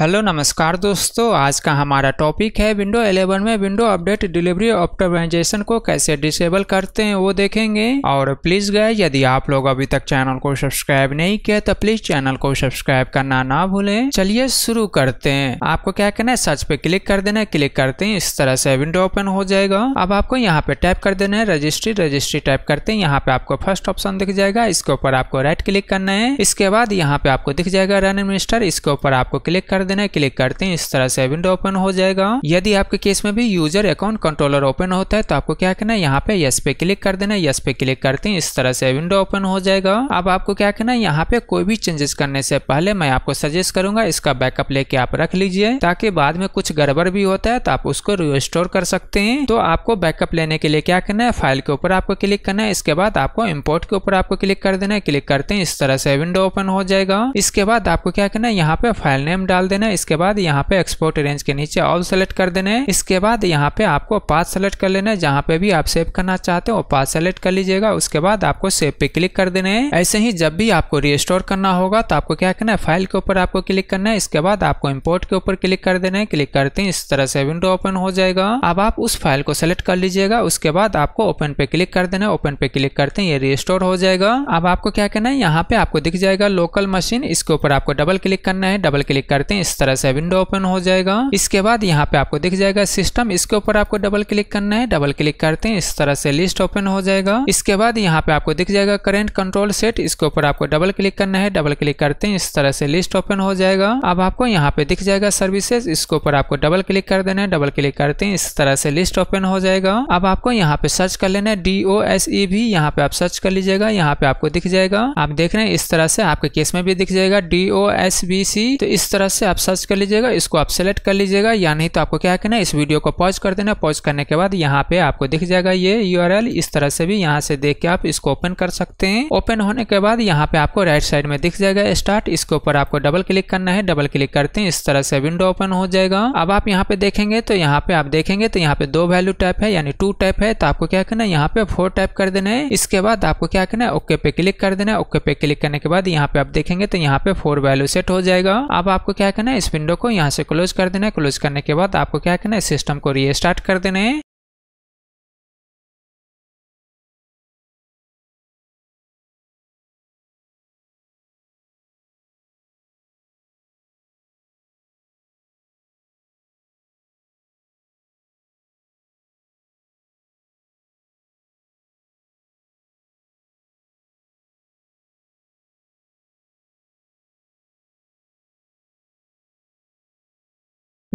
hello नमस्कार दोस्तों आज का हमारा टॉपिक है विंडो 11 में विंडो अपडेट डिलीवरी ऑप्टोमाइजेशन को कैसे डिसेबल करते हैं वो देखेंगे और प्लीज गए यदि आप लोग अभी तक चैनल को सब्सक्राइब नहीं किया तो प्लीज चैनल को सब्सक्राइब करना ना भूलें चलिए शुरू करते हैं आपको क्या करना है सर्च पे क्लिक कर देना है क्लिक करते हैं इस तरह से विंडो ओपन हो जाएगा अब आपको यहाँ पे टाइप कर देना है रजिस्ट्री रजिस्ट्री टाइप करते हैं यहाँ पे आपको फर्स्ट ऑप्शन दिख जाएगा इसके ऊपर आपको राइट क्लिक करना है इसके बाद यहाँ पे आपको दिख जाएगा रन मिनिस्टर इसके ऊपर आपको क्लिक कर देना है क्लिक करते हैं इस तरह से विंडो ओपन हो जाएगा यदि आपके केस में भी यूजर अकाउंट कंट्रोलर ओपन होता है तो आपको क्या करना है यहाँ पे यस पे क्लिक कर देना यस पे क्लिक करते हैं इस तरह से विंडो ओपन हो जाएगा अब आपको क्या करना है यहाँ पे कोई भी चेंजेस करने से पहले मैं आपको सजेस्ट करूंगा इसका बैकअप लेके आप रख लीजिए ताकि बाद में कुछ गड़बड़ भी होता है तो आप उसको रिस्टोर कर सकते हैं तो आपको बैकअप लेने के लिए क्या करना है फाइल के ऊपर आपको क्लिक करना है इसके बाद आपको इम्पोर्ट के ऊपर आपको क्लिक कर देना है क्लिक करते हैं इस तरह से विंडो ओपन हो जाएगा इसके बाद आपको क्या करना है यहाँ पे फाइल नेम डाल देना देना है इसके बाद यहाँ पे एक्सपोर्ट रेंज के नीचे ऑल सेलेक्ट कर देना है इसके बाद यहाँ पे आपको पाथ सेलेक्ट कर लेना है जहाँ पे भी आप सेव करना चाहते हो पाथ सेलेक्ट कर लीजिएगा उसके बाद आपको सेव पे क्लिक कर देना है ऐसे ही जब भी आपको रिस्टोर करना होगा तो आपको क्या करना है फाइल के ऊपर आपको क्लिक करना है इसके बाद आपको इम्पोर्ट के ऊपर क्लिक कर देना है क्लिक करते हैं इस तरह से विंडो ओपन हो जाएगा अब आप उस फाइल को सेलेक्ट कर लीजिएगा उसके बाद आपको ओपन पे क्लिक कर देना है ओपन पे क्लिक करते हैं ये रिस्टोर हो जाएगा अब आपको क्या करना है यहाँ पे आपको दिख जाएगा लोकल मशीन इसके ऊपर आपको डबल क्लिक करना है डबल क्लिक करते हैं इस तरह से विंडो ओपन हो जाएगा इसके बाद यहाँ पे आपको दिख जाएगा सिस्टम इसके ऊपर आपको डबल क्लिक करना है डबल क्लिक करते हैं इस तरह से लिस्ट ओपन हो जाएगा इसके बाद यहाँ पे आपको दिख जाएगा करेंट कंट्रोल सेट इसके ऊपर आपको डबल क्लिक करना है डबल क्लिक करते हैं इस तरह से लिस्ट ओपन हो जाएगा अब आपको यहाँ पे दिख जाएगा सर्विसेज इसके ऊपर आपको डबल क्लिक कर देना है डबल क्लिक करते हैं इस तरह से लिस्ट ओपन हो जाएगा अब आपको यहाँ पे सर्च कर लेना है डी ओ एस ई भी यहाँ पे आप सर्च कर लीजिएगा यहाँ पे आपको दिख जाएगा आप देख रहे हैं इस तरह से आपके केस में भी दिख जाएगा D O S B C तो इस तरह से आप आप सर्च कर लीजिएगा इसको आप सेलेक्ट कर लीजिएगा या नहीं तो आपको क्या करना है इस वीडियो को पॉज कर देना पॉज करने के बाद यहाँ पे आपको दिख जाएगा ये यूआरएल इस तरह से भी यहाँ से देख के आप इसको ओपन कर सकते हैं ओपन होने के बाद यहाँ पे आपको राइट साइड में दिख जाएगा स्टार्ट इसके ऊपर आपको डबल क्लिक करना है डबल क्लिक करते हैं इस तरह से विंडो ओपन हो जाएगा अब आप यहाँ पे देखेंगे तो यहाँ पे आप देखेंगे तो यहाँ पे दो वैल्यू टाइप है यानी टू टाइप है तो आपको क्या करना है यहाँ पे फोर टाइप कर देना है इसके बाद आपको क्या करना है ओके पे क्लिक कर देना है ओके पे क्लिक करने के बाद यहाँ पे आप देखेंगे तो यहाँ पे फोर वैल्यू सेट हो जाएगा अब आपको क्या करना है इस विंडो को यहाँ से क्लोज कर देना है क्लोज करने के बाद आपको क्या करना है सिस्टम को रीस्टार्ट कर देना है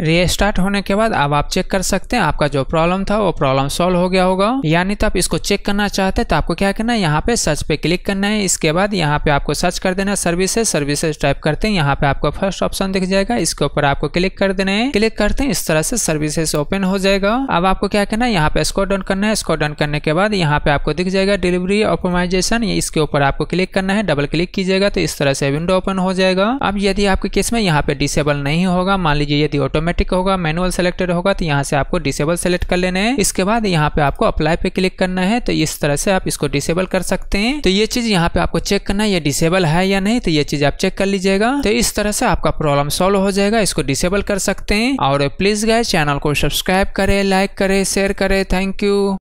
रीस्टार्ट होने के बाद अब आप चेक कर सकते हैं आपका जो प्रॉब्लम था वो प्रॉब्लम सॉल्व हो गया होगा यानी तो आप इसको चेक करना चाहते हैं तो आपको क्या करना है यहाँ पे सर्च पे क्लिक करना है इसके बाद यहाँ पे आपको सर्च कर देना है सर्विसेज सर्विसेज टाइप करते हैं यहाँ पे आपको फर्स्ट ऑप्शन दिख जाएगा इसके ऊपर आपको क्लिक कर देना है क्लिक करते हैं इस तरह से सर्विसेज ओपन हो जाएगा अब आपको क्या करना है यहाँ पे स्कोर डन करना है स्कोर डन करने के बाद यहाँ पे आपको दिख जाएगा डिलीवरी ऑप्टोमाइजेशन इसके ऊपर आपको क्लिक करना है डबल क्लिक कीजिएगा तो इस तरह से विंडो ओपन हो जाएगा अब यदि आपके केस में यहाँ पे डिसेबल नहीं होगा मान लीजिए यदि ऑटोमेटिक ऑटोमेटिक होगा मैनुअल सेलेक्टेड होगा तो यहाँ से आपको डिसेबल सेलेक्ट कर लेना है इसके बाद यहाँ पे आपको अप्लाई पे क्लिक करना है तो इस तरह से आप इसको डिसेबल कर सकते हैं तो ये चीज यहाँ पे आपको चेक करना है ये डिसेबल है या नहीं तो ये चीज आप चेक कर लीजिएगा तो इस तरह से आपका प्रॉब्लम सॉल्व हो जाएगा इसको डिसेबल कर सकते हैं और प्लीज गए चैनल को सब्सक्राइब करे लाइक करे शेयर करे थैंक यू